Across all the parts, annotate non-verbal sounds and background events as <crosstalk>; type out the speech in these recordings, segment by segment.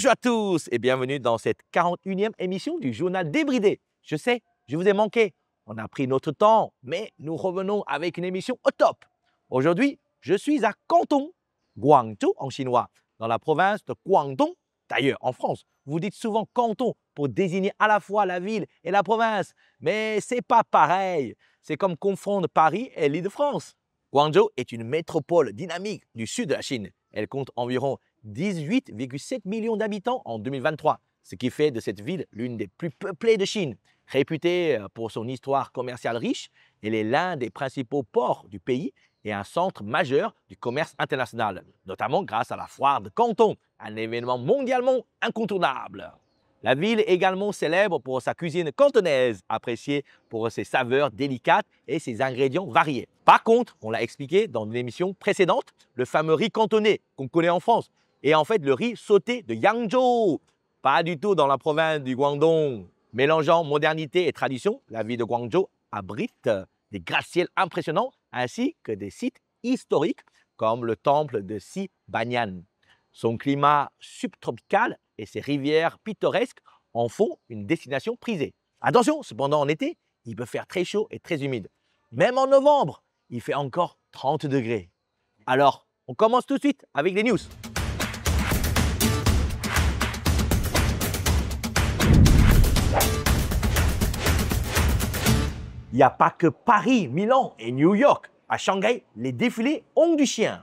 Bonjour à tous et bienvenue dans cette 41e émission du journal débridé. Je sais, je vous ai manqué. On a pris notre temps, mais nous revenons avec une émission au top. Aujourd'hui, je suis à Canton, Guangzhou en chinois, dans la province de Guangdong. D'ailleurs, en France, vous dites souvent canton pour désigner à la fois la ville et la province, mais c'est pas pareil. C'est comme confondre Paris et l'Île-de-France. Guangzhou est une métropole dynamique du sud de la Chine. Elle compte environ 18,7 millions d'habitants en 2023, ce qui fait de cette ville l'une des plus peuplées de Chine. Réputée euh, pour son histoire commerciale riche, elle est l'un des principaux ports du pays et un centre majeur du commerce international, notamment grâce à la foire de Canton, un événement mondialement incontournable. La ville est également célèbre pour sa cuisine cantonaise, appréciée pour ses saveurs délicates et ses ingrédients variés. Par contre, on l'a expliqué dans une émission précédente, le fameux riz cantonais qu'on connaît en France et en fait le riz sauté de Yangzhou, pas du tout dans la province du Guangdong. Mélangeant modernité et tradition, la ville de Guangzhou abrite des gratte-ciels impressionnants ainsi que des sites historiques comme le temple de Si Banyan. Son climat subtropical et ses rivières pittoresques en font une destination prisée. Attention, cependant en été, il peut faire très chaud et très humide. Même en novembre, il fait encore 30 degrés. Alors, on commence tout de suite avec les news. Il n'y a pas que Paris, Milan et New York. À Shanghai, les défilés ont du chien.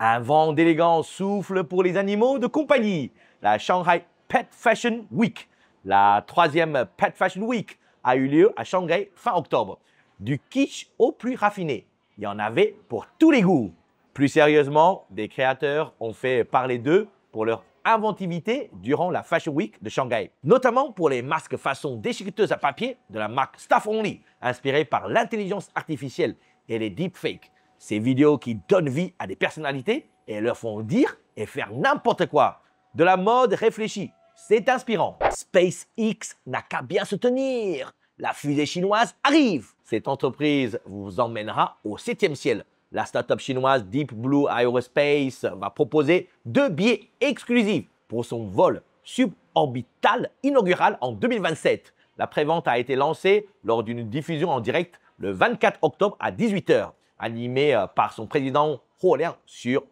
Un vent d'élégance souffle pour les animaux de compagnie. La Shanghai Pet Fashion Week, la troisième Pet Fashion Week, a eu lieu à Shanghai fin octobre. Du kitsch au plus raffiné, il y en avait pour tous les goûts. Plus sérieusement, des créateurs ont fait parler d'eux pour leur inventivité durant la Fashion Week de Shanghai, notamment pour les masques façon déchiqueteuse à papier de la marque Staff Only, inspirée par l'intelligence artificielle et les deepfakes, ces vidéos qui donnent vie à des personnalités et leur font dire et faire n'importe quoi. De la mode réfléchie, c'est inspirant. SpaceX n'a qu'à bien se tenir. La fusée chinoise arrive. Cette entreprise vous emmènera au 7e ciel la startup chinoise Deep Blue Aerospace va proposer deux billets exclusifs pour son vol suborbital inaugural en 2027. La prévente a été lancée lors d'une diffusion en direct le 24 octobre à 18h, animée euh, par son président Huo sur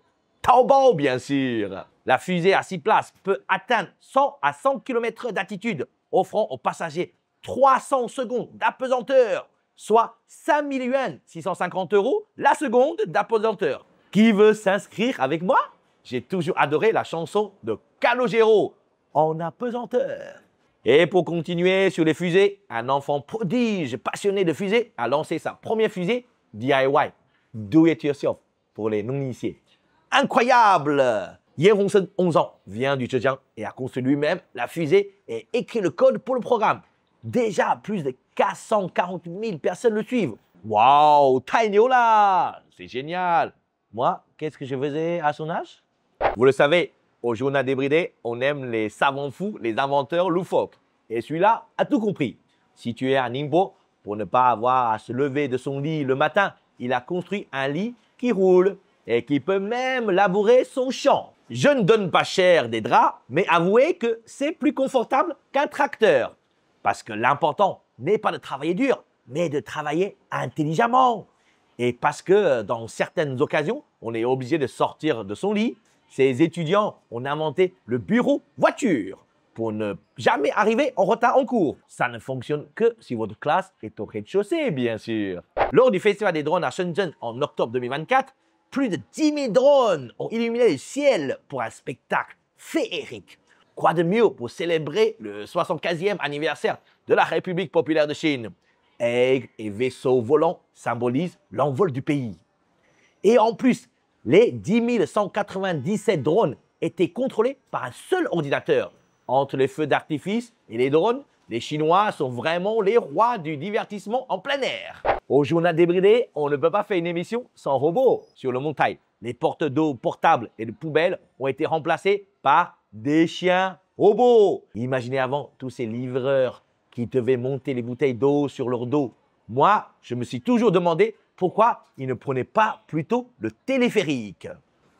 Taobao, bien sûr. La fusée à 6 places peut atteindre 100 à 100 km d'altitude, offrant aux passagers 300 secondes d'apesanteur soit 5 650 euros, la seconde d'apesanteur. Qui veut s'inscrire avec moi J'ai toujours adoré la chanson de Calogero, En apesanteur. Et pour continuer sur les fusées, un enfant prodige, passionné de fusées, a lancé sa première fusée DIY, Do It Yourself, pour les non-initiés. Incroyable Ye 11 ans, vient du Zhejiang et a construit lui-même la fusée et écrit le code pour le programme. Déjà, plus de 440 000 personnes le suivent. Waouh, Tainéola, C'est génial Moi, qu'est-ce que je faisais à son âge Vous le savez, au Journal débridé, on aime les savants fous, les inventeurs loufoques. Et celui-là a tout compris. Si Situé à Ningbo, pour ne pas avoir à se lever de son lit le matin, il a construit un lit qui roule et qui peut même labourer son champ. Je ne donne pas cher des draps, mais avouez que c'est plus confortable qu'un tracteur. Parce que l'important n'est pas de travailler dur, mais de travailler intelligemment. Et parce que euh, dans certaines occasions, on est obligé de sortir de son lit. Ces étudiants ont inventé le bureau voiture pour ne jamais arriver en retard en cours. Ça ne fonctionne que si votre classe est au rez-de-chaussée, bien sûr. Lors du Festival des drones à Shenzhen en octobre 2024, plus de 10 000 drones ont illuminé le ciel pour un spectacle féerique. Quoi de mieux pour célébrer le 75e anniversaire de la République populaire de Chine Aigles et vaisseaux volants symbolisent l'envol du pays. Et en plus, les 10 drones étaient contrôlés par un seul ordinateur. Entre les feux d'artifice et les drones, les Chinois sont vraiment les rois du divertissement en plein air. Au journal débridé, on ne peut pas faire une émission sans robots. Sur le montagne, les portes d'eau portables et les poubelles ont été remplacées par des chiens robots. Imaginez avant tous ces livreurs qui devaient monter les bouteilles d'eau sur leur dos. Moi, je me suis toujours demandé pourquoi ils ne prenaient pas plutôt le téléphérique.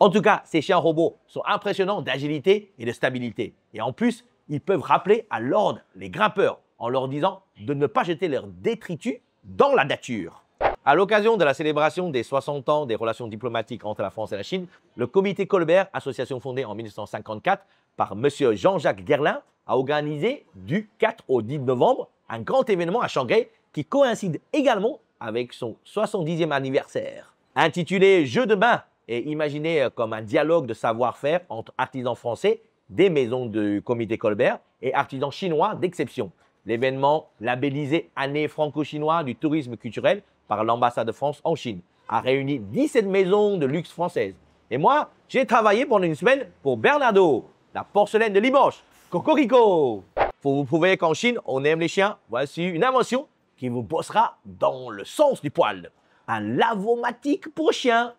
En tout cas, ces chiens robots sont impressionnants d'agilité et de stabilité. Et en plus, ils peuvent rappeler à l'ordre les grimpeurs en leur disant de ne pas jeter leur détritus dans la nature. À l'occasion de la célébration des 60 ans des relations diplomatiques entre la France et la Chine, le comité Colbert, association fondée en 1954, par M. Jean-Jacques Gerlin a organisé du 4 au 10 novembre un grand événement à Shanghai qui coïncide également avec son 70e anniversaire. Intitulé Jeu de bain » et imaginé euh, comme un dialogue de savoir-faire entre artisans français des maisons du comité Colbert et artisans chinois d'exception. L'événement, labellisé Année franco-chinoise du tourisme culturel par l'ambassade de France en Chine, a réuni 17 maisons de luxe françaises. Et moi, j'ai travaillé pendant une semaine pour Bernardo, la porcelaine de Limoges. Cocorico Pour vous prouver qu'en Chine, on aime les chiens, voici une invention qui vous bossera dans le sens du poil. Un lavomatique pour chien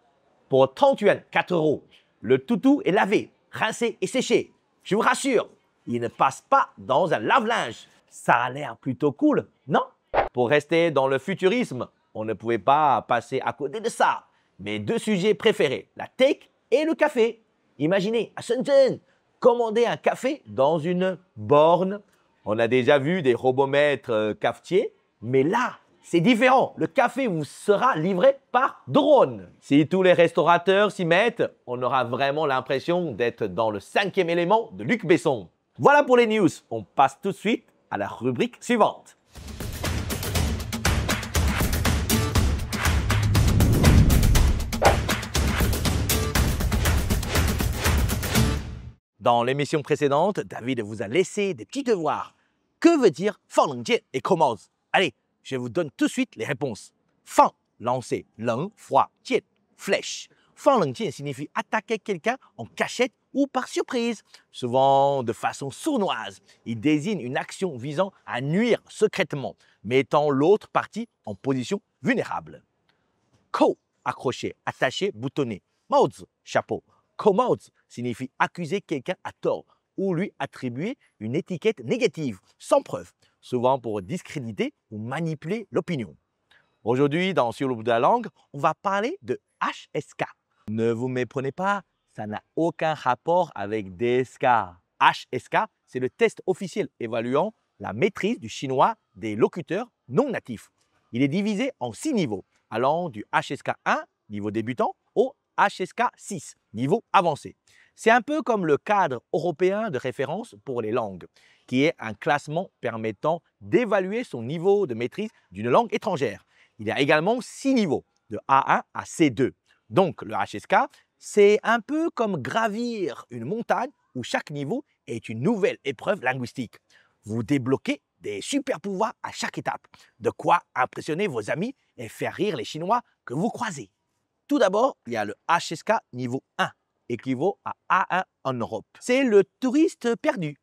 pour 30 4 euros. Le toutou est lavé, rincé et séché. Je vous rassure, il ne passe pas dans un lave-linge. Ça a l'air plutôt cool, non Pour rester dans le futurisme, on ne pouvait pas passer à côté de ça. Mes deux sujets préférés, la tech et le café. Imaginez, à Shenzhen, commander un café dans une borne. On a déjà vu des robomètres euh, cafetiers, mais là, c'est différent. Le café vous sera livré par drone. Si tous les restaurateurs s'y mettent, on aura vraiment l'impression d'être dans le cinquième élément de Luc Besson. Voilà pour les news. On passe tout de suite à la rubrique suivante. Dans l'émission précédente, David vous a laissé des petits devoirs. Que veut dire fang et comment Allez, je vous donne tout de suite les réponses. Fang, lancer, leng, froid, tiède, flèche. Fang signifie attaquer quelqu'un en cachette ou par surprise, souvent de façon sournoise. Il désigne une action visant à nuire secrètement, mettant l'autre partie en position vulnérable. Co, accroché, attaché, boutonné. Maozi, chapeau out signifie accuser quelqu'un à tort ou lui attribuer une étiquette négative, sans preuve, souvent pour discréditer ou manipuler l'opinion. Aujourd'hui, dans Sur le bout de la langue, on va parler de HSK. Ne vous méprenez pas, ça n'a aucun rapport avec DSK. HSK, c'est le test officiel évaluant la maîtrise du chinois des locuteurs non natifs. Il est divisé en six niveaux, allant du HSK 1, niveau débutant, HSK 6, niveau avancé. C'est un peu comme le cadre européen de référence pour les langues, qui est un classement permettant d'évaluer son niveau de maîtrise d'une langue étrangère. Il y a également 6 niveaux, de A1 à C2. Donc le HSK, c'est un peu comme gravir une montagne où chaque niveau est une nouvelle épreuve linguistique. Vous débloquez des super pouvoirs à chaque étape, de quoi impressionner vos amis et faire rire les Chinois que vous croisez. Tout d'abord, il y a le HSK niveau 1, équivaut à A1 en Europe. C'est le touriste perdu.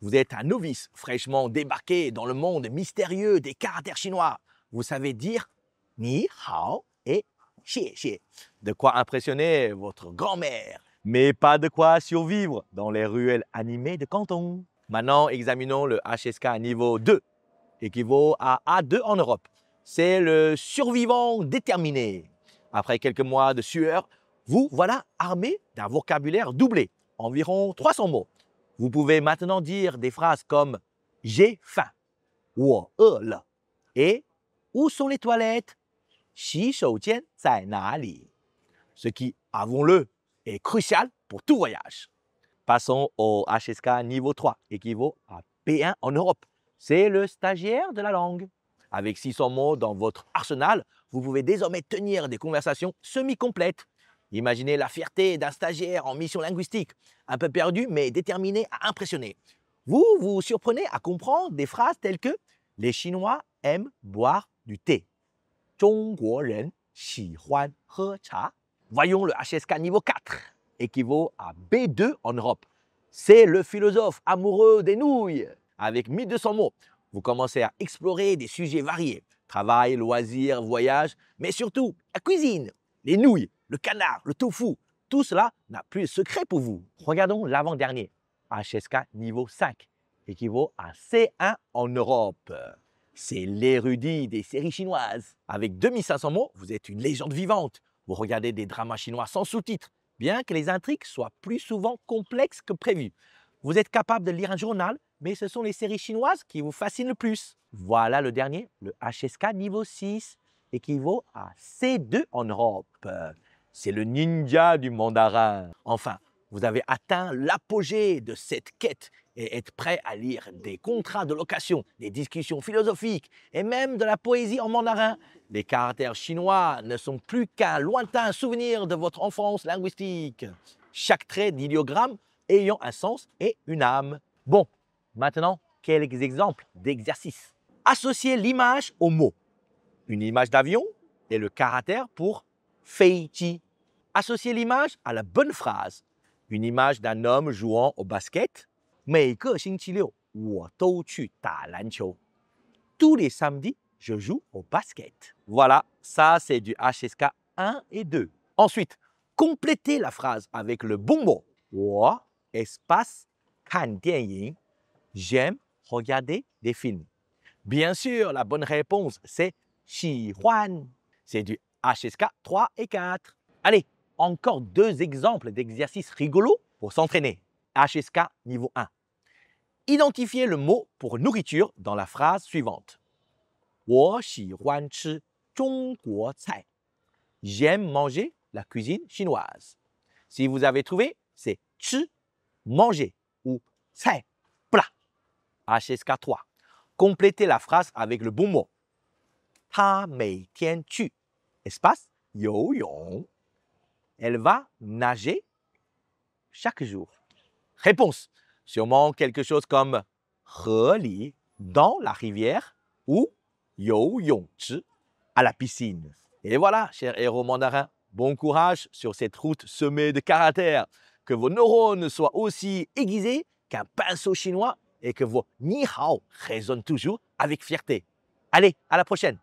Vous êtes un novice fraîchement débarqué dans le monde mystérieux des caractères chinois. Vous savez dire ni hao et xie xie. De quoi impressionner votre grand-mère, mais pas de quoi survivre dans les ruelles animées de Canton. Maintenant, examinons le HSK niveau 2, équivaut à A2 en Europe. C'est le survivant déterminé. Après quelques mois de sueur, vous voilà armé d'un vocabulaire doublé, environ 300 mots. Vous pouvez maintenant dire des phrases comme j'ai faim, ou et où sont les toilettes? Ce qui, avons-le, est crucial pour tout voyage. Passons au HSK niveau 3, équivaut à P1 en Europe. C'est le stagiaire de la langue. Avec 600 mots dans votre arsenal, vous pouvez désormais tenir des conversations semi-complètes. Imaginez la fierté d'un stagiaire en mission linguistique, un peu perdu mais déterminé à impressionner. Vous vous surprenez à comprendre des phrases telles que Les Chinois aiment boire du thé. Voyons le HSK niveau 4, équivaut à B2 en Europe. C'est le philosophe amoureux des nouilles, avec 1200 mots. Vous commencez à explorer des sujets variés travail, loisirs, voyage, mais surtout la cuisine, les nouilles, le canard, le tofu. Tout cela n'a plus de secret pour vous. Regardons l'avant-dernier, HSK niveau 5, équivaut à C1 en Europe. C'est l'érudit des séries chinoises. Avec 2500 mots, vous êtes une légende vivante. Vous regardez des dramas chinois sans sous-titres, bien que les intrigues soient plus souvent complexes que prévues. Vous êtes capable de lire un journal mais ce sont les séries chinoises qui vous fascinent le plus. Voilà le dernier, le HSK niveau 6, équivaut à C2 en Europe. C'est le ninja du mandarin. Enfin, vous avez atteint l'apogée de cette quête et êtes prêt à lire des contrats de location, des discussions philosophiques et même de la poésie en mandarin. Les caractères chinois ne sont plus qu'un lointain souvenir de votre enfance linguistique. Chaque trait d'idiogramme ayant un sens et une âme. Bon, Maintenant, quelques exemples d'exercices. Associer l'image au mot. Une image d'avion et le caractère pour Feiti. Associer l'image à la bonne phrase. Une image d'un homme jouant au basket. Tous les samedis, je joue au basket. Voilà, ça c'est du HSK 1 et 2. Ensuite, complétez la phrase avec le bon mot. Wa espace j'aime regarder des films. Bien sûr, la bonne réponse, c'est Chihuan. C'est du HSK 3 et 4. Allez, encore deux exemples d'exercices rigolos pour s'entraîner. HSK niveau 1. Identifiez le mot pour nourriture dans la phrase suivante. J'aime manger la cuisine chinoise. Si vous avez trouvé, c'est chi, manger ou c'est HSK3. Complétez la phrase avec le bon mot. tu. espace, yong. Elle va nager chaque jour. Réponse. Sûrement quelque chose comme li dans la rivière ou yo 游泳池 à la piscine. Et voilà, cher héros mandarin, bon courage sur cette route semée de caractères. Que vos neurones soient aussi aiguisés qu'un pinceau chinois et que vos ni hao résonnent toujours avec fierté. Allez, à la prochaine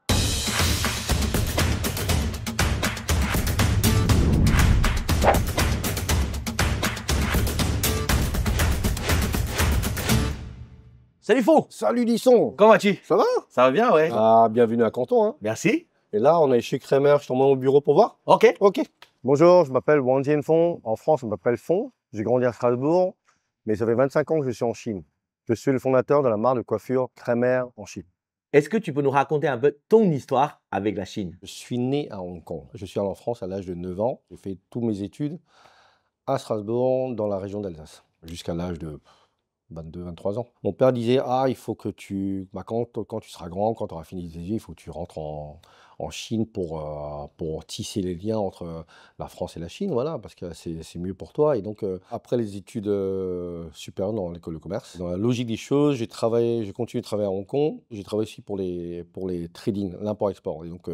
Salut Faux Salut Lisson Comment vas-tu Ça va Ça va bien, ouais. Ah, bienvenue à Canton. Hein. Merci. Et là, on est chez Kramer, je t'emmène au bureau pour voir. Ok. Ok. Bonjour, je m'appelle Wang Jianfeng. En France, on m'appelle Fong. J'ai grandi à Strasbourg, mais ça fait 25 ans que je suis en Chine. Je suis le fondateur de la marque de coiffure Crémer en Chine. Est-ce que tu peux nous raconter un peu ton histoire avec la Chine Je suis né à Hong Kong. Je suis allé en France à l'âge de 9 ans. J'ai fait toutes mes études à Strasbourg, dans la région d'Alsace, jusqu'à l'âge de 22-23 ans. Mon père disait Ah, il faut que tu. Bah, quand, tu seras grand, quand tu auras fini tes études, il faut que tu rentres en, en Chine pour, euh, pour tisser les liens entre euh, la France et la Chine, voilà, parce que c'est mieux pour toi. Et donc, euh, après les études supérieures dans l'école de commerce, dans la logique des choses, j'ai travaillé, j'ai continué de travailler à Hong Kong. J'ai travaillé aussi pour les, pour les trading, l'import-export. Et donc,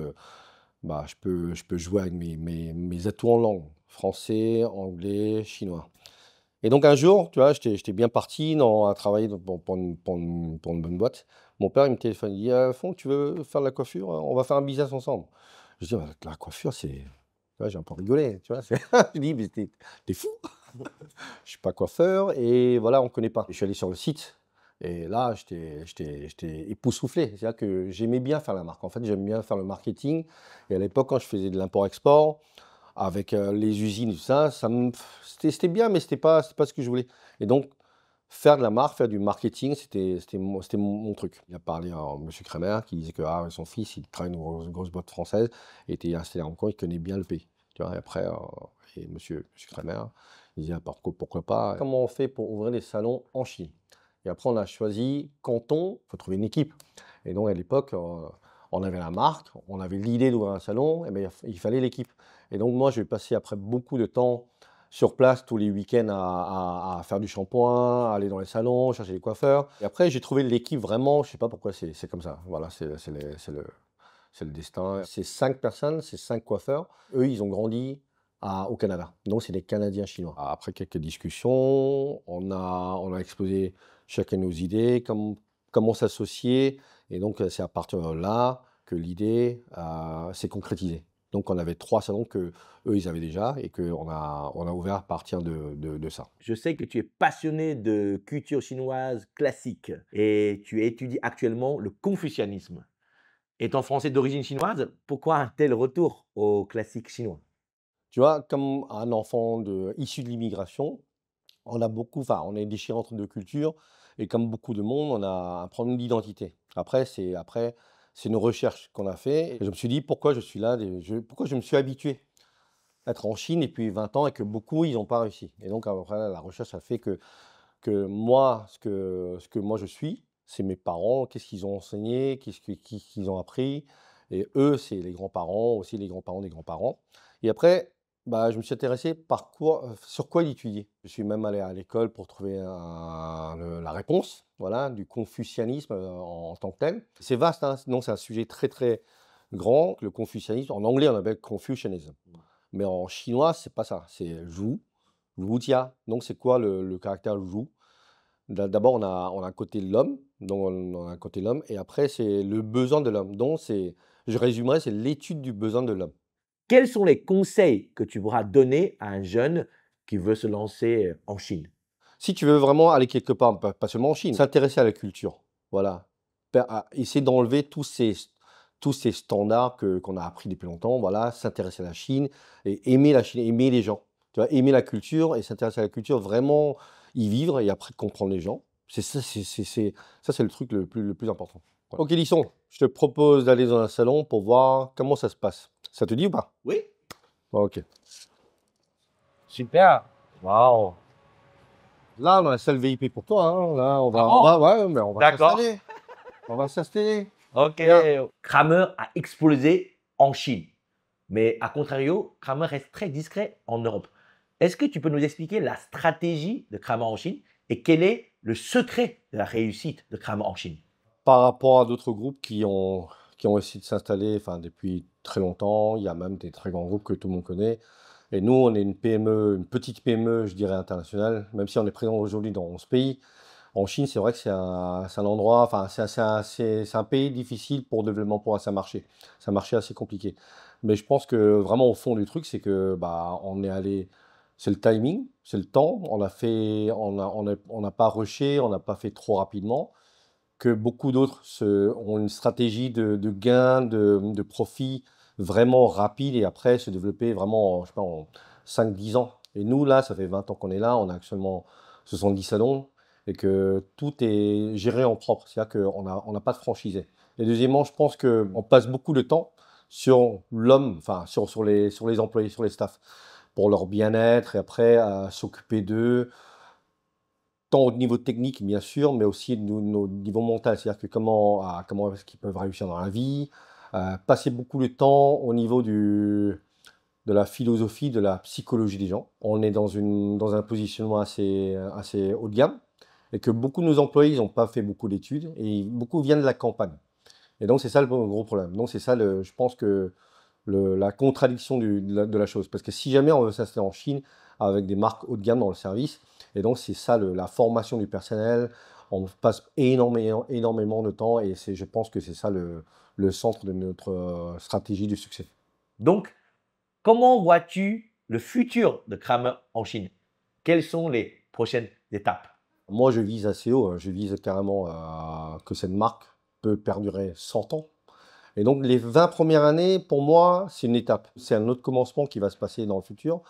bah, je, peux, je peux jouer avec mes, mes, mes atouts en langue, français, anglais, chinois. Et donc un jour, tu vois, j'étais bien parti à travailler pour, pour, une, bonne boîte. Mon père, il me téléphone, il dit ah, «Euh, Fond, tu veux faire de la coiffure On va faire un business ensemble. Je dis «Bah, La coiffure, c'est. Tu vois, J'ai un peu rigolé, tu vois. <laughs> je dis Mais t'es fou <laughs> Je suis pas coiffeur et voilà, on connaît pas. Je suis allé sur le site et là, j'étais époustouflé. C'est-à-dire que j'aimais bien faire la marque. En fait, j'aime bien faire le marketing. Et à l'époque, quand je faisais de l'import-export, avec euh, les usines, tout ça, ça c'était bien, mais ce n'était pas, pas ce que je voulais. Et donc, faire de la marque, faire du marketing, c'était mon, mon truc. Il a parlé à euh, M. Kremer qui disait que ah, son fils, il travaille dans une grosse, boîte française, était installé à Hong Kong, il connaît bien le pays. Tu vois, et après, euh, et M. Monsieur, Kremer, il disait ah, pourquoi, pourquoi pas. Comment on fait pour ouvrir les salons en Chine Et après, on a choisi Canton, il faut trouver une équipe. Et donc, à l'époque, on avait la marque, on avait l'idée d'ouvrir un salon, et eh ben, il fallait l'équipe. Et donc moi, j'ai passé après beaucoup de temps sur place tous les week-ends à, faire du shampoing, aller dans les salons, chercher les coiffeurs. Et après, j'ai trouvé l'équipe vraiment, je ne sais pas pourquoi c'est comme ça. Voilà, c'est le, le, destin. Ces cinq personnes, ces cinq coiffeurs. Eux, ils ont grandi au Canada. Donc, c'est des Canadiens chinois. Après quelques discussions, on a, exposé chacun nos idées, comme, comment s'associer, et donc, euh, c'est à partir de là que l'idée s'est concrétisée. Donc, on avait trois salons que eux, ils avaient déjà et qu'on a, on a ouvert à partir de, de, ça. Je sais que tu es passionné de culture chinoise classique et tu étudies actuellement le confucianisme. Étant français d'origine chinoise, pourquoi un tel retour au classique chinois Tu vois, comme un enfant issu de l'immigration, on a beaucoup, enfin, on est déchiré entre deux cultures, et comme beaucoup de monde, on a un problème d'identité. Après, c'est après, c'est nos recherches qu'on a fait. Et je me suis dit pourquoi je suis là, je, pourquoi je me suis habitué à être en Chine et puis 20 ans et que beaucoup ils n'ont pas réussi. Et donc après, la recherche a fait que que moi, ce que ce que moi je suis, c'est mes parents. Qu'est-ce qu'ils ont enseigné, qu'est-ce qu'ils ont appris. Et eux, c'est les grands-parents, aussi les grands-parents des grands-parents. Et après, bah, je me suis intéressé par quoi, euh, sur quoi l'étudier. Je suis même allé à l'école pour trouver la réponse voilà, du confucianisme euh, en, tant que tel. C'est vaste, hein, c'est un sujet très très grand. Le confucianisme, en anglais on appelle confucianisme, mais en chinois c'est pas ça, c'est zhu, zhutia. Donc c'est quoi le, caractère zhu D'abord on a, on a côté l'homme, donc on a côté l'homme, et après c'est le besoin de l'homme. Donc c'est, je résumerai, c'est l'étude du besoin de l'homme. Quels sont les conseils que tu pourras donner à un jeune qui veut se lancer euh, en Chine Si tu veux vraiment aller quelque part, pas seulement en Chine, s'intéresser à la culture. Voilà. Ah, essayer d'enlever tous ces, tous ces standards qu'on a appris depuis longtemps. Voilà, s'intéresser à la Chine et aimer la Chine, aimer les gens. Tu vois, aimer la culture et s'intéresser à la culture, vraiment y vivre et après comprendre les gens. C'est ça, c'est le truc le plus, le plus important. Ok, Lisson, je te propose d'aller dans un salon pour voir comment ça se passe. Ça te dit ou pas Oui. ok. Super. Waouh. Là, on a la salle VIP pour toi. Hein. Là, on va, ah on s'installer. on va s'installer. Ok. Kramer a explosé en Chine. Mais à contrario, Kramer reste très discret en Europe. Est-ce que tu peux nous expliquer la stratégie de Kramer en Chine et quel est le secret de la réussite de Kramer en Chine Par rapport à d'autres groupes qui ont qui ont essayé de s'installer enfin, depuis très longtemps. Il y a même des très grands groupes que tout le monde connaît. Et nous, on est une PME, une petite PME, je dirais, internationale, même si on est présent aujourd'hui dans ce pays. En Chine, c'est vrai que c'est un, endroit, enfin, c'est un, pays difficile pour le développement, pour un marché. C'est un marché assez compliqué. Mais je pense que vraiment, au fond du truc, c'est que bah, on est allé. C'est le timing, c'est le temps. On fait, on n'a pas rushé, on n'a pas fait trop rapidement que beaucoup d'autres ont une stratégie de, gain, de, profit vraiment rapide et après se développer vraiment en, je en 5-10 ans. Et nous, là, ça fait 20 ans qu'on est là, on a actuellement 70 salons et que tout est géré en propre, c'est-à-dire qu'on n'a on pas de franchisé. Et deuxièmement, je pense qu'on passe beaucoup de temps sur l'homme, enfin sur, sur, les, sur les employés, sur les staffs, pour leur bien-être et après à s'occuper d'eux, tant au niveau technique, bien sûr, mais aussi au niveau mental, c'est-à-dire que comment, ah, comment est-ce qu'ils peuvent réussir dans la vie, euh, passer beaucoup de temps au niveau du, de la philosophie, de la psychologie des gens. On est dans, une, dans un positionnement assez, assez haut de gamme et que beaucoup de nos employés, ils n'ont pas fait beaucoup d'études et beaucoup viennent de la campagne. Et donc, c'est ça le gros problème. Donc, c'est ça, je pense que le, la contradiction de, la, de, la, chose. Parce que si jamais on veut s'installer en Chine avec des marques haut de gamme dans le service, et donc, c'est ça, la formation du personnel. On passe énormément, énormément de temps et je pense que c'est ça le, centre de notre euh, stratégie du succès. Donc, comment vois-tu le futur de Kramer en Chine Quelles sont les prochaines étapes Moi, je vise assez haut. Hein. Je vise carrément euh, que cette marque peut perdurer 100 ans. Et donc, les 20 premières années, pour moi, c'est une étape. C'est un autre commencement qui va se passer dans le futur.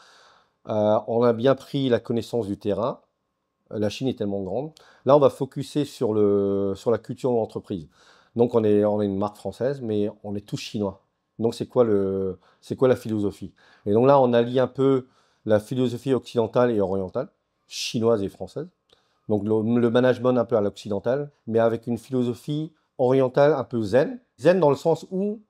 Euh, on a bien pris la connaissance du terrain. Euh, la Chine est tellement grande. Là, on va focuser sur, le, sur la culture de l'entreprise. Donc, on est, on est une marque française, mais on est tout chinois. Donc, c'est quoi, le, c'est quoi la philosophie Et donc là, on allie un peu la philosophie occidentale et orientale, chinoise et française. Donc, le, management un peu à l'occidental, mais avec une philosophie orientale un peu zen. Zen dans le sens où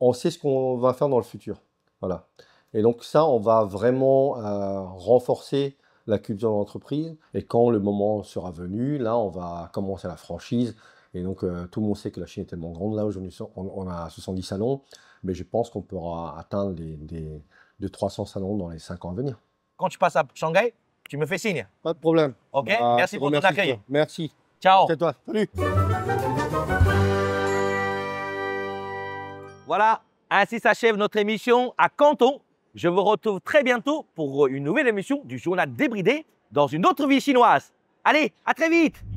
on sait ce qu'on va faire dans le futur. Voilà. Et donc ça, on va vraiment euh, renforcer la culture de l'entreprise. Et quand le moment sera venu, là, on va commencer la franchise. Et donc, euh, tout le monde sait que la Chine est tellement grande. Là, aujourd'hui, on, a 70 salons, mais je pense qu'on pourra atteindre de 300 salons dans les 5 ans à venir. Quand tu passes à Shanghai, tu me fais signe. Pas de problème. OK, bah, merci pour ton accueil. Merci. Ciao. C'est toi. Salut. Voilà, ainsi s'achève notre émission à Canton je vous retrouve très bientôt pour une nouvelle émission du journal débridé dans une autre vie chinoise. Allez, à très vite